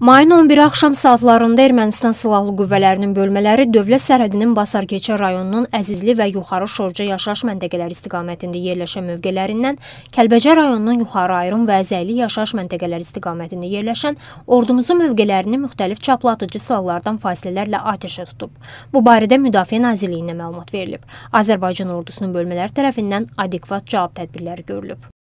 Mayın 11-i axşam saatlarında Ermənistan silahlı qüvvələrinin bölmələri dövlət sərhədinin Basarkeçə rayonunun Əzizli və Yuxarı Şorca yaşayış məntəqələri istiqamətində yerləşən mövqələrindən Kəlbəcər rayonunun Yuxarı Ayrım və Əzəyli yaşayış məntəqələri istiqamətində yerləşən ordumuzun mövqələrini müxtəlif çaplatıcı silahlardan fasilələrlə atəşə tutub. Bu barədə Müdafiə Nazirliyinə məlumat verilib. Azərbaycan ordusunun bölmələri tərəfindən adekvat cavab tədbirləri görülüb.